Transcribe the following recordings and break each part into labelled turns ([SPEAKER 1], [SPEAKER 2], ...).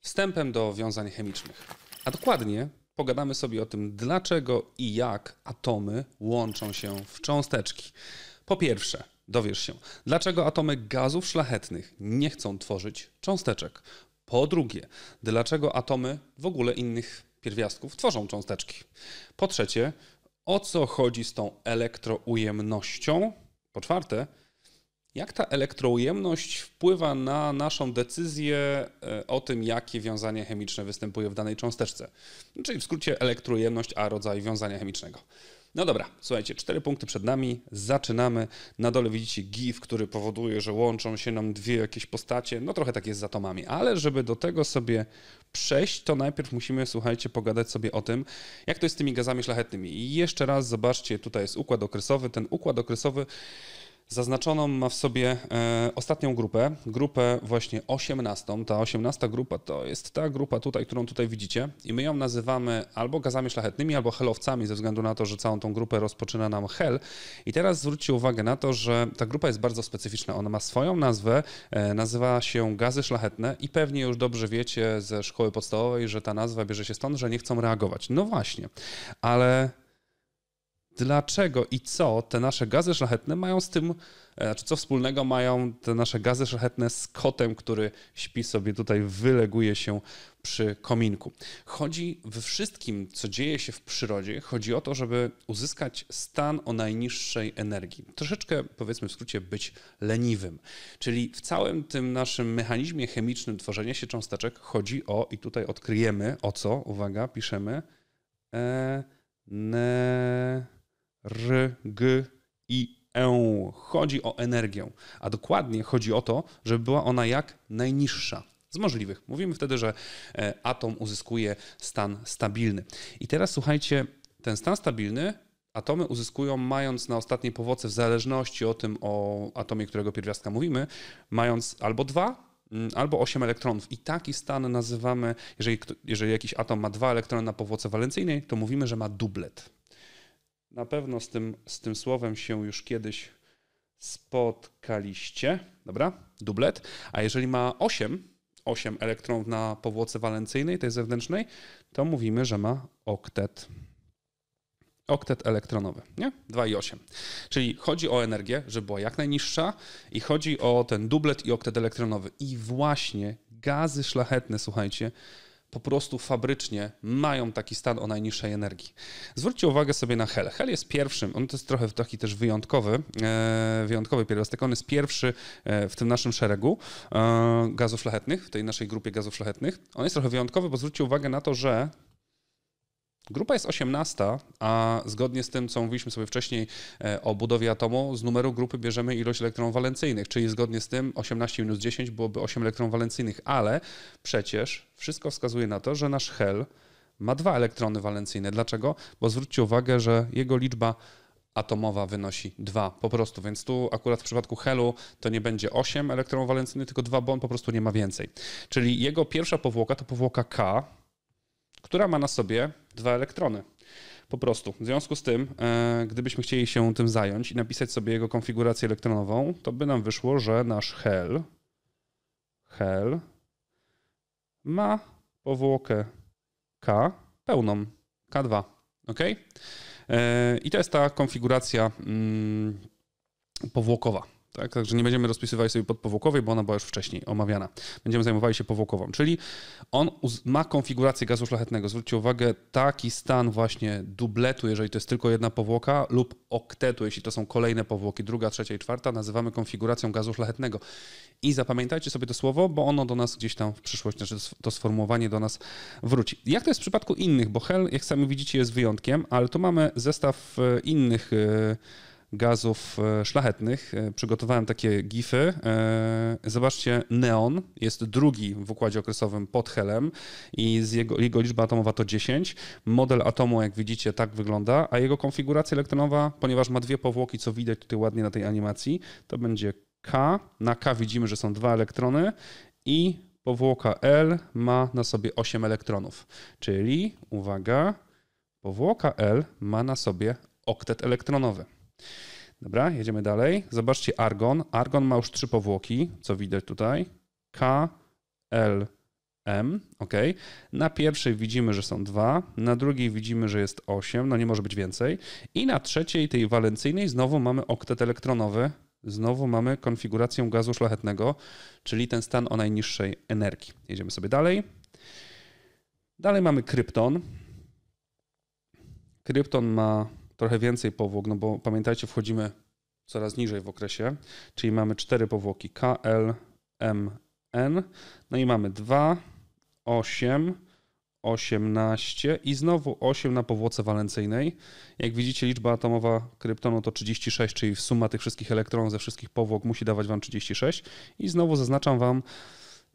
[SPEAKER 1] wstępem do wiązań chemicznych. A dokładnie pogadamy sobie o tym, dlaczego i jak atomy łączą się w cząsteczki. Po pierwsze, dowiesz się, dlaczego atomy gazów szlachetnych nie chcą tworzyć cząsteczek. Po drugie, dlaczego atomy w ogóle innych pierwiastków tworzą cząsteczki. Po trzecie, o co chodzi z tą elektroujemnością. Po czwarte, jak ta elektroujemność wpływa na naszą decyzję e, o tym, jakie wiązanie chemiczne występuje w danej cząsteczce? Czyli w skrócie elektroujemność, a rodzaj wiązania chemicznego. No dobra, słuchajcie, cztery punkty przed nami, zaczynamy. Na dole widzicie GIF, który powoduje, że łączą się nam dwie jakieś postacie. No trochę tak jest z atomami, ale żeby do tego sobie przejść, to najpierw musimy, słuchajcie, pogadać sobie o tym, jak to jest z tymi gazami szlachetnymi. I jeszcze raz zobaczcie, tutaj jest układ okresowy. Ten układ okresowy Zaznaczoną ma w sobie e, ostatnią grupę, grupę właśnie 18. Ta 18 grupa to jest ta grupa tutaj, którą tutaj widzicie i my ją nazywamy albo gazami szlachetnymi, albo helowcami ze względu na to, że całą tą grupę rozpoczyna nam hel. I teraz zwróćcie uwagę na to, że ta grupa jest bardzo specyficzna. Ona ma swoją nazwę, e, nazywa się gazy szlachetne i pewnie już dobrze wiecie ze szkoły podstawowej, że ta nazwa bierze się stąd, że nie chcą reagować. No właśnie, ale dlaczego i co te nasze gazy szlachetne mają z tym, znaczy co wspólnego mają te nasze gazy szlachetne z kotem, który śpi sobie tutaj, wyleguje się przy kominku. Chodzi we wszystkim, co dzieje się w przyrodzie, chodzi o to, żeby uzyskać stan o najniższej energii. Troszeczkę, powiedzmy w skrócie, być leniwym. Czyli w całym tym naszym mechanizmie chemicznym tworzenia się cząsteczek chodzi o, i tutaj odkryjemy o co, uwaga, piszemy, e, ne, R, G, I, E. Chodzi o energię, a dokładnie chodzi o to, żeby była ona jak najniższa z możliwych. Mówimy wtedy, że e, atom uzyskuje stan stabilny. I teraz słuchajcie, ten stan stabilny atomy uzyskują, mając na ostatniej powoce, w zależności o tym, o atomie, którego pierwiastka mówimy, mając albo dwa, mm, albo 8 elektronów. I taki stan nazywamy, jeżeli, jeżeli jakiś atom ma dwa elektrony na powłoce walencyjnej, to mówimy, że ma dublet. Na pewno z tym, z tym słowem się już kiedyś spotkaliście. Dobra, dublet. A jeżeli ma 8, 8 elektronów na powłoce walencyjnej, tej zewnętrznej, to mówimy, że ma oktet. Oktet elektronowy, nie? 2,8. Czyli chodzi o energię, żeby była jak najniższa i chodzi o ten dublet i oktet elektronowy. I właśnie gazy szlachetne, słuchajcie, po prostu fabrycznie mają taki stan o najniższej energii. Zwróćcie uwagę sobie na hel. Hel jest pierwszym, on to jest trochę taki też wyjątkowy, e, wyjątkowy pierwiastek, on jest pierwszy e, w tym naszym szeregu e, gazów szlachetnych, w tej naszej grupie gazów szlachetnych. On jest trochę wyjątkowy, bo zwróćcie uwagę na to, że Grupa jest 18, a zgodnie z tym, co mówiliśmy sobie wcześniej e, o budowie atomu, z numeru grupy bierzemy ilość elektronów walencyjnych, czyli zgodnie z tym 18 minus 10 byłoby 8 elektronów walencyjnych, ale przecież wszystko wskazuje na to, że nasz hel ma dwa elektrony walencyjne. Dlaczego? Bo zwróćcie uwagę, że jego liczba atomowa wynosi 2 po prostu, więc tu akurat w przypadku helu to nie będzie 8 elektronów walencyjnych, tylko 2, bo on po prostu nie ma więcej. Czyli jego pierwsza powłoka to powłoka K, która ma na sobie dwa elektrony. Po prostu. W związku z tym, e, gdybyśmy chcieli się tym zająć i napisać sobie jego konfigurację elektronową, to by nam wyszło, że nasz hel, hel ma powłokę K pełną, K2. OK? E, I to jest ta konfiguracja mm, powłokowa. Tak? Także nie będziemy rozpisywali sobie podpowłokowej, bo ona była już wcześniej omawiana. Będziemy zajmowali się powłokową, czyli on ma konfigurację gazu szlachetnego. Zwróćcie uwagę, taki stan właśnie dubletu, jeżeli to jest tylko jedna powłoka, lub oktetu, jeśli to są kolejne powłoki, druga, trzecia i czwarta, nazywamy konfiguracją gazu szlachetnego. I zapamiętajcie sobie to słowo, bo ono do nas gdzieś tam w przyszłości, znaczy to sformułowanie do nas wróci. Jak to jest w przypadku innych, bo hel, jak sami widzicie, jest wyjątkiem, ale tu mamy zestaw e, innych e, gazów e, szlachetnych. E, przygotowałem takie gify. E, zobaczcie, neon jest drugi w układzie okresowym pod helem i jego, jego, liczba atomowa to 10. Model atomu, jak widzicie, tak wygląda, a jego konfiguracja elektronowa, ponieważ ma dwie powłoki, co widać tutaj ładnie na tej animacji, to będzie K. Na K widzimy, że są dwa elektrony i powłoka L ma na sobie 8 elektronów. Czyli, uwaga, powłoka L ma na sobie oktet elektronowy. Dobra, jedziemy dalej. Zobaczcie argon. Argon ma już trzy powłoki, co widać tutaj. K, L, M, ok. Na pierwszej widzimy, że są dwa, na drugiej widzimy, że jest osiem, no nie może być więcej. I na trzeciej, tej walencyjnej, znowu mamy oktet elektronowy, znowu mamy konfigurację gazu szlachetnego, czyli ten stan o najniższej energii. Jedziemy sobie dalej. Dalej mamy krypton. Krypton ma trochę więcej powłok, no bo pamiętajcie, wchodzimy coraz niżej w okresie, czyli mamy cztery powłoki K, L, M, N, no i mamy 2, 8, 18 i znowu 8 na powłoce walencyjnej. Jak widzicie, liczba atomowa kryptonu to 36, czyli suma tych wszystkich elektronów ze wszystkich powłok musi dawać Wam 36. I znowu zaznaczam Wam,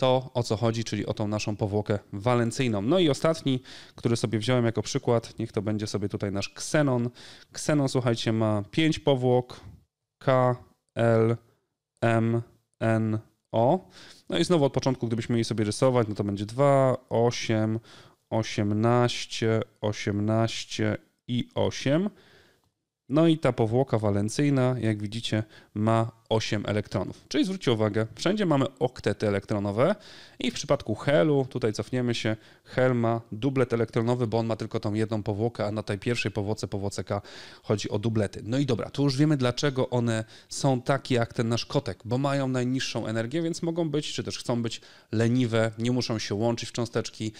[SPEAKER 1] to, o co chodzi, czyli o tą naszą powłokę walencyjną. No i ostatni, który sobie wziąłem jako przykład, niech to będzie sobie tutaj nasz ksenon. Ksenon, słuchajcie, ma 5 powłok K, L, M, N, O. No i znowu od początku, gdybyśmy mieli sobie rysować, no to będzie 2, 8, 18, 18 i 8. No i ta powłoka walencyjna, jak widzicie, ma 8 elektronów. Czyli zwróćcie uwagę, wszędzie mamy oktety elektronowe i w przypadku helu, tutaj cofniemy się, hel ma dublet elektronowy, bo on ma tylko tą jedną powłokę, a na tej pierwszej powłoce, powłoce K, chodzi o dublety. No i dobra, tu już wiemy dlaczego one są takie jak ten nasz kotek, bo mają najniższą energię, więc mogą być, czy też chcą być leniwe, nie muszą się łączyć w cząsteczki.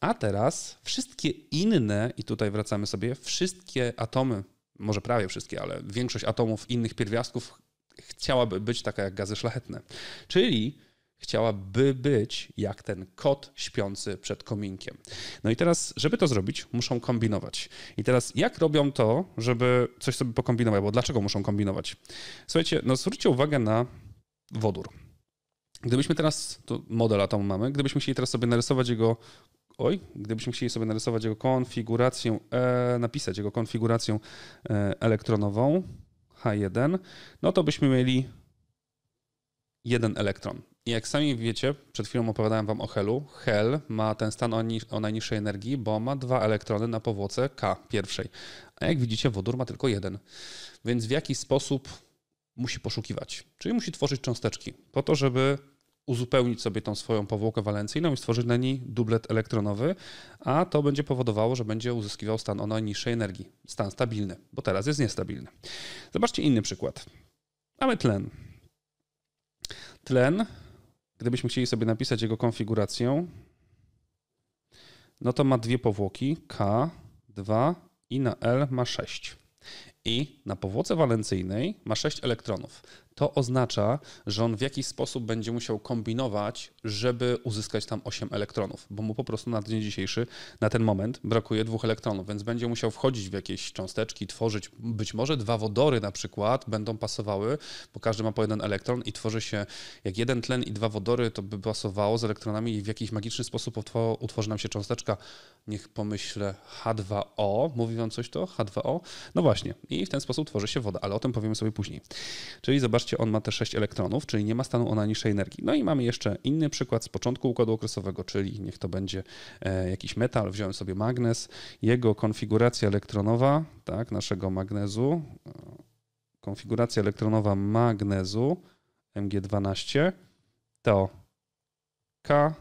[SPEAKER 1] A teraz wszystkie inne, i tutaj wracamy sobie, wszystkie atomy może prawie wszystkie, ale większość atomów innych pierwiastków chciałaby być taka jak gazy szlachetne. Czyli chciałaby być jak ten kot śpiący przed kominkiem. No i teraz, żeby to zrobić, muszą kombinować. I teraz, jak robią to, żeby coś sobie pokombinować, bo dlaczego muszą kombinować? Słuchajcie, no zwróćcie uwagę na wodór. Gdybyśmy teraz, to model atomu mamy, gdybyśmy chcieli teraz sobie narysować jego Oj, gdybyśmy chcieli sobie narysować jego konfigurację, e, napisać jego konfigurację e, elektronową H1, no to byśmy mieli jeden elektron. I jak sami wiecie, przed chwilą opowiadałem wam o helu. Hel ma ten stan o, o, najniższej energii, bo ma dwa elektrony na powłoce K pierwszej. A jak widzicie, wodór ma tylko jeden. Więc w jakiś sposób musi poszukiwać, czyli musi tworzyć cząsteczki po to, żeby uzupełnić sobie tą swoją powłokę walencyjną i stworzyć na niej dublet elektronowy, a to będzie powodowało, że będzie uzyskiwał stan o najniższej energii, stan stabilny, bo teraz jest niestabilny. Zobaczcie inny przykład. Mamy tlen. Tlen, gdybyśmy chcieli sobie napisać jego konfigurację, no to ma dwie powłoki, K2 i na L ma 6. I na powłoce walencyjnej ma 6 elektronów to oznacza, że on w jakiś sposób będzie musiał kombinować, żeby uzyskać tam 8 elektronów, bo mu po prostu na dzień dzisiejszy, na ten moment brakuje dwóch elektronów, więc będzie musiał wchodzić w jakieś cząsteczki, tworzyć być może dwa wodory na przykład będą pasowały, bo każdy ma po jeden elektron i tworzy się jak jeden tlen i dwa wodory, to by pasowało z elektronami i w jakiś magiczny sposób utworzy nam się cząsteczka, niech pomyślę H2O, mówi wam coś to? H2O? No właśnie i w ten sposób tworzy się woda, ale o tym powiemy sobie później. Czyli zobacz on ma te 6 elektronów, czyli nie ma stanu o najniższej energii. No i mamy jeszcze inny przykład z początku układu okresowego, czyli niech to będzie e, jakiś metal, wziąłem sobie magnez, jego konfiguracja elektronowa, tak, naszego magnezu, konfiguracja elektronowa magnezu Mg12 to KLM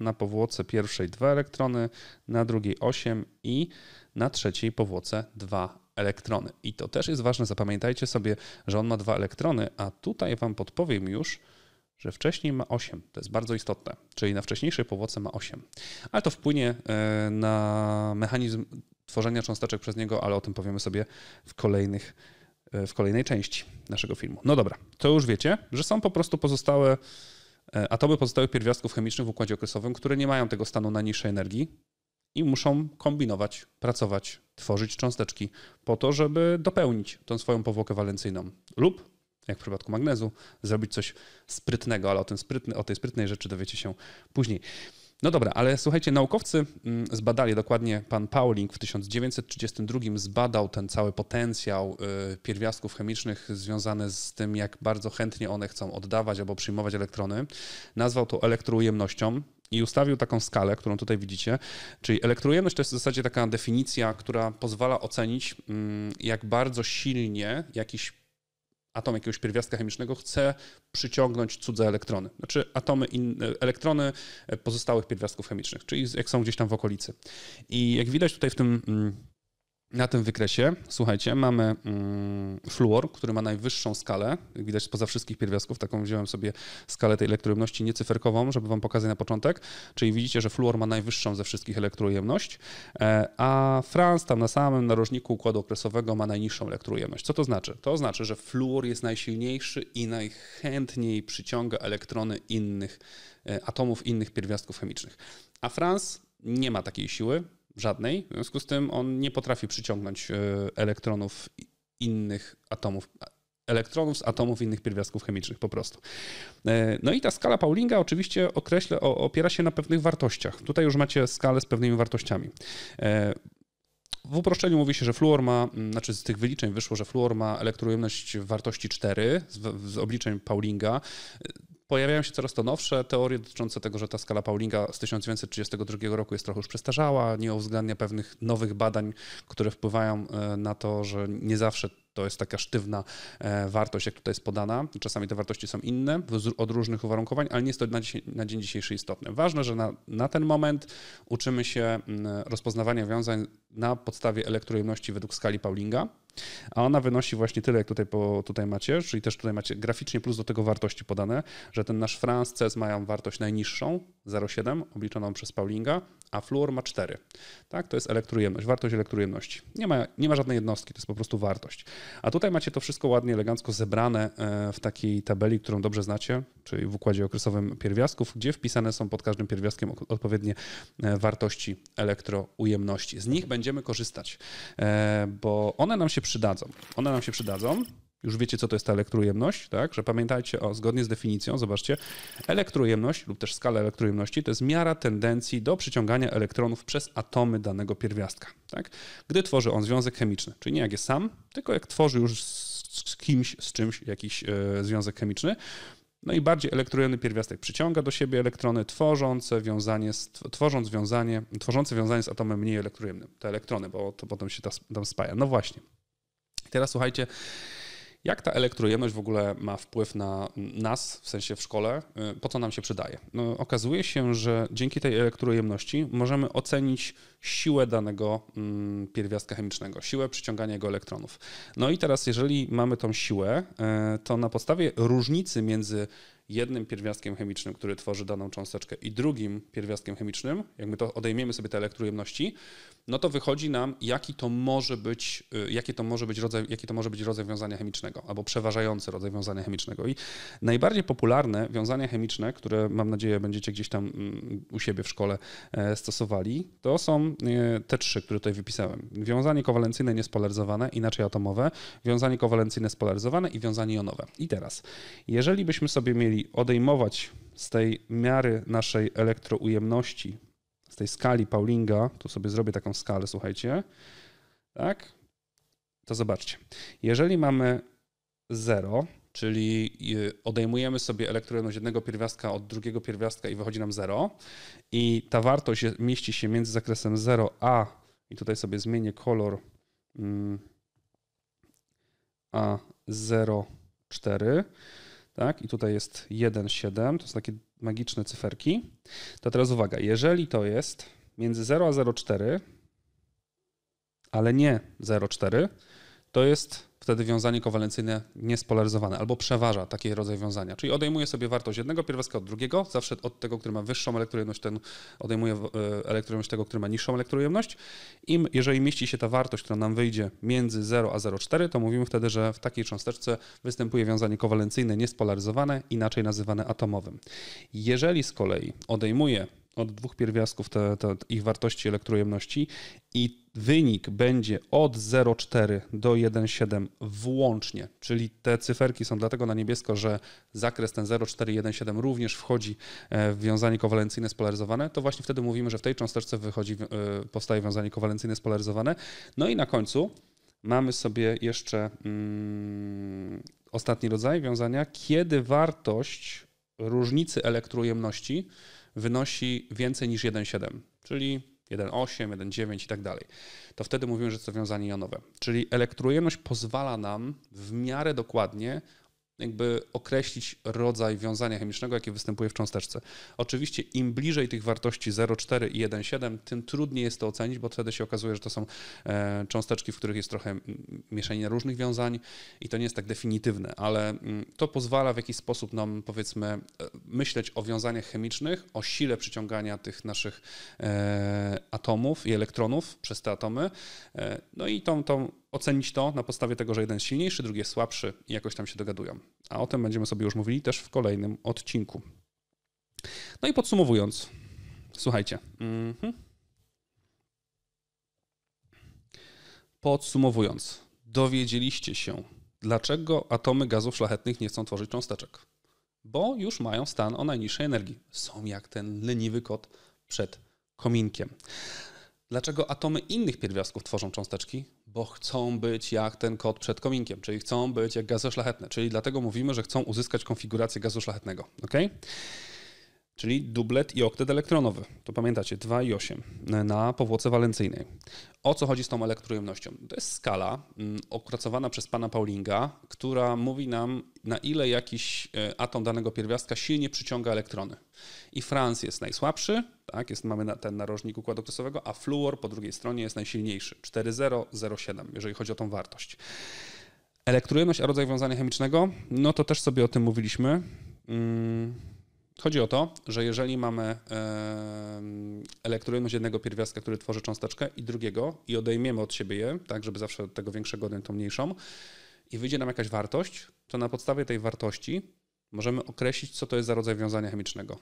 [SPEAKER 1] na powłoce pierwszej 2 elektrony, na drugiej 8 i na trzeciej powłoce 2 elektrony. I to też jest ważne, zapamiętajcie sobie, że on ma dwa elektrony, a tutaj Wam podpowiem już, że wcześniej ma 8. To jest bardzo istotne, czyli na wcześniejszej powłoce ma 8. Ale to wpłynie e, na mechanizm tworzenia cząsteczek przez niego, ale o tym powiemy sobie w kolejnych e, w kolejnej części naszego filmu. No dobra, to już wiecie, że są po prostu pozostałe e, atomy pozostałych pierwiastków chemicznych w układzie okresowym, które nie mają tego stanu najniższej energii i muszą kombinować, pracować, tworzyć cząsteczki po to, żeby dopełnić tą swoją powłokę walencyjną. Lub, jak w przypadku magnezu, zrobić coś sprytnego, ale o, tym sprytny, o tej sprytnej rzeczy dowiecie się później. No dobra, ale słuchajcie, naukowcy mm, zbadali, dokładnie pan Pauling w 1932 zbadał ten cały potencjał y, pierwiastków chemicznych związany z tym, jak bardzo chętnie one chcą oddawać albo przyjmować elektrony. Nazwał to elektroujemnością i ustawił taką skalę, którą tutaj widzicie, czyli elektrojemność to jest w zasadzie taka definicja, która pozwala ocenić, mm, jak bardzo silnie jakiś atom jakiegoś pierwiastka chemicznego chce przyciągnąć cudze elektrony, znaczy atomy, in, e, elektrony e, pozostałych pierwiastków chemicznych, czyli jak są gdzieś tam w okolicy. I jak widać tutaj w tym mm, na tym wykresie, słuchajcie, mamy mm, fluor, który ma najwyższą skalę, widać poza wszystkich pierwiastków, taką wziąłem sobie skalę tej elektrojemności niecyferkową, żeby Wam pokazać na początek, czyli widzicie, że fluor ma najwyższą ze wszystkich elektrojemność, e, a Franz tam na samym narożniku układu okresowego ma najniższą elektrojemność. Co to znaczy? To znaczy, że fluor jest najsilniejszy i najchętniej przyciąga elektrony innych e, atomów, innych pierwiastków chemicznych, a Franz nie ma takiej siły, żadnej, w związku z tym on nie potrafi przyciągnąć e, elektronów innych atomów, elektronów z atomów innych pierwiastków chemicznych po prostu. E, no i ta skala Paulinga oczywiście określa, opiera się na pewnych wartościach. Tutaj już macie skalę z pewnymi wartościami. E, w uproszczeniu mówi się, że fluor ma, znaczy z tych wyliczeń wyszło, że fluor ma elektrojemność wartości 4 z, z obliczeń Paulinga pojawiają się coraz to nowsze teorie dotyczące tego, że ta skala Paulinga z 1932 roku jest trochę już przestarzała, nie uwzględnia pewnych nowych badań, które wpływają e, na to, że nie zawsze to jest taka sztywna e, wartość, jak tutaj jest podana. Czasami te wartości są inne od różnych uwarunkowań, ale nie jest to na, na dzień dzisiejszy istotne. Ważne, że na, na, ten moment uczymy się mm, rozpoznawania wiązań na podstawie elektrojemności według skali Paulinga. A ona wynosi właśnie tyle, jak tutaj, po, tutaj macie, czyli też tutaj macie graficznie plus do tego wartości podane, że ten nasz France CES ma wartość najniższą, 0,7, obliczoną przez Paulinga, a fluor ma 4. Tak, to jest elektrojemność, wartość elektrojemności. Nie ma, nie ma żadnej jednostki, to jest po prostu wartość. A tutaj macie to wszystko ładnie, elegancko zebrane e, w takiej tabeli, którą dobrze znacie, czyli w układzie okresowym pierwiastków, gdzie wpisane są pod każdym pierwiastkiem odpowiednie e, wartości elektroujemności. Z nich będziemy korzystać, e, bo one nam się przydadzą. One nam się przydadzą. Już wiecie, co to jest ta elektrojemność, tak? Że pamiętajcie o, zgodnie z definicją, zobaczcie, elektrojemność lub też skala elektrojemności to jest miara tendencji do przyciągania elektronów przez atomy danego pierwiastka, tak? Gdy tworzy on związek chemiczny, czyli nie jak jest sam, tylko jak tworzy już z kimś, z czymś jakiś e, związek chemiczny, no i bardziej elektrojemny pierwiastek przyciąga do siebie elektrony, tworzące wiązanie, tworząc wiązanie, tworzące wiązanie z atomem mniej elektrojemnym, te elektrony, bo to potem się tam spaja. No właśnie, Teraz słuchajcie, jak ta elektrojemność w ogóle ma wpływ na nas, w sensie w szkole? Y, po co nam się przydaje? No, okazuje się, że dzięki tej elektrojemności możemy ocenić siłę danego mm, pierwiastka chemicznego, siłę przyciągania jego elektronów. No i teraz, jeżeli mamy tą siłę, y, to na podstawie różnicy między jednym pierwiastkiem chemicznym, który tworzy daną cząsteczkę i drugim pierwiastkiem chemicznym, jak my to odejmiemy sobie te elektrojemności, no to wychodzi nam, jaki to może być, y, jaki to może być rodzaj, jaki to może być rodzaj wiązania chemicznego, albo przeważający rodzaj wiązania chemicznego. I najbardziej popularne wiązania chemiczne, które mam nadzieję będziecie gdzieś tam mm, u siebie w szkole e, stosowali, to są e, te trzy, które tutaj wypisałem. Wiązanie kowalencyjne niespolaryzowane, inaczej atomowe, wiązanie kowalencyjne spolaryzowane i wiązanie jonowe. I teraz, jeżeli byśmy sobie mieli odejmować z tej miary naszej elektroujemności, z tej skali Paulinga, tu sobie zrobię taką skalę, słuchajcie, tak? To zobaczcie. Jeżeli mamy 0, czyli y, odejmujemy sobie elektroujemność jednego pierwiastka od drugiego pierwiastka i wychodzi nam 0 i ta wartość mieści się między zakresem 0 a i tutaj sobie zmienię kolor mm, a 0,4 tak? I tutaj jest 1, 7, to są takie magiczne cyferki. To teraz uwaga, jeżeli to jest między 0 a 0,4, ale nie 0,4, to jest wtedy wiązanie kowalencyjne niespolaryzowane albo przeważa taki rodzaj wiązania. Czyli odejmuje sobie wartość jednego pierwiastka od drugiego, zawsze od tego, który ma wyższą elektrojemność, ten odejmuje e, elektrojemność tego, który ma niższą elektrojemność. Im, jeżeli mieści się ta wartość, która nam wyjdzie między 0 a 0,4, to mówimy wtedy, że w takiej cząsteczce występuje wiązanie kowalencyjne niespolaryzowane, inaczej nazywane atomowym. Jeżeli z kolei odejmuje od dwóch pierwiastków te, te, ich wartości elektrojemności i wynik będzie od 0,4 do 1,7 włącznie, czyli te cyferki są dlatego na niebiesko, że zakres ten 0,4-1,7 również wchodzi e, w wiązanie kowalencyjne spolaryzowane, to właśnie wtedy mówimy, że w tej cząsteczce wychodzi, e, powstaje wiązanie kowalencyjne spolaryzowane. No i na końcu mamy sobie jeszcze mm, ostatni rodzaj wiązania, kiedy wartość różnicy elektrojemności wynosi więcej niż 1,7, czyli 1,8, 1,9 i tak dalej, to wtedy mówimy, że jest to wiązanie jonowe. Czyli elektrojemność pozwala nam w miarę dokładnie jakby określić rodzaj wiązania chemicznego, jakie występuje w cząsteczce. Oczywiście im bliżej tych wartości 0,4 i 1,7, tym trudniej jest to ocenić, bo wtedy się okazuje, że to są e, cząsteczki, w których jest trochę mieszanina różnych wiązań i to nie jest tak definitywne, ale mm, to pozwala w jakiś sposób nam, powiedzmy, e, myśleć o wiązaniach chemicznych, o sile przyciągania tych naszych e, atomów i elektronów przez te atomy. No i tą, tą ocenić to na podstawie tego, że jeden jest silniejszy, drugi jest słabszy i jakoś tam się dogadują. A o tym będziemy sobie już mówili też w kolejnym odcinku. No i podsumowując, słuchajcie. Mm-hmm. Podsumowując, dowiedzieliście się, dlaczego atomy gazów szlachetnych nie chcą tworzyć cząsteczek. Bo już mają stan o najniższej energii. Są jak ten leniwy kot przed kominkiem. Dlaczego atomy innych pierwiastków tworzą cząsteczki? Bo chcą być jak ten kot przed kominkiem, czyli chcą być jak gazy szlachetne, czyli dlatego mówimy, że chcą uzyskać konfigurację gazu szlachetnego. Czyli dublet i oktet elektronowy. To pamiętacie, 2 i 8 na powłoce walencyjnej. O co chodzi z tą elektrojemnością? To jest skala mm, opracowana przez pana Paulinga, która mówi nam, na ile jakiś e, atom danego pierwiastka silnie przyciąga elektrony i Franz jest najsłabszy, tak, jest, mamy na, ten narożnik układu kresowego, a fluor po drugiej stronie jest najsilniejszy, 4,007, jeżeli chodzi o tą wartość. Elektrojemność a rodzaj wiązania chemicznego, no to też sobie o tym mówiliśmy. Mm, chodzi o to, że jeżeli mamy elektrojemność jednego pierwiastka, który tworzy cząsteczkę i drugiego i odejmiemy od siebie je, tak żeby zawsze od tego większego odjąć tą mniejszą i wyjdzie nam jakaś wartość, to na podstawie tej wartości możemy określić, co to jest za rodzaj wiązania chemicznego.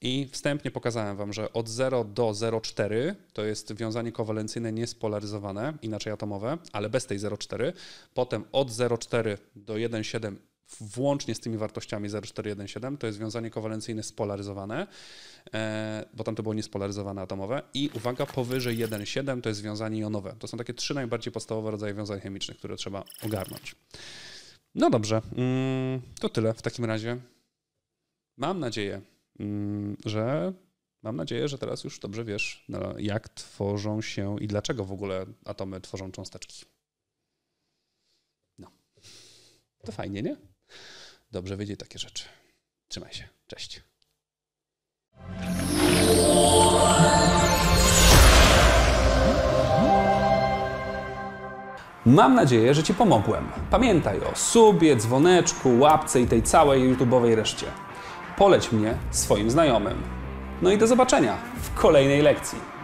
[SPEAKER 1] I wstępnie pokazałem Wam, że od 0 do 0,4 to jest wiązanie kowalencyjne niespolaryzowane, inaczej atomowe, ale bez tej 0,4. Potem od 0,4 do 1,7 włącznie z tymi wartościami 0,417 to jest wiązanie kowalencyjne spolaryzowane, e, bo tam to było niespolaryzowane atomowe. I uwaga, powyżej 1,7 to jest wiązanie jonowe. To są takie trzy najbardziej podstawowe rodzaje wiązań chemicznych, które trzeba ogarnąć. No dobrze, mm, to tyle w takim razie. Mam nadzieję, mm, że mam nadzieję, że teraz już dobrze wiesz, jak tworzą się i dlaczego w ogóle atomy tworzą cząsteczki. No. To fajnie, nie? Dobrze wiedzieć takie rzeczy. Trzymaj się. Cześć. Mam nadzieję, że Ci pomogłem. Pamiętaj o subie, dzwoneczku, łapce i tej całej YouTube'owej reszcie. Poleć mnie swoim znajomym. No i do zobaczenia w kolejnej lekcji.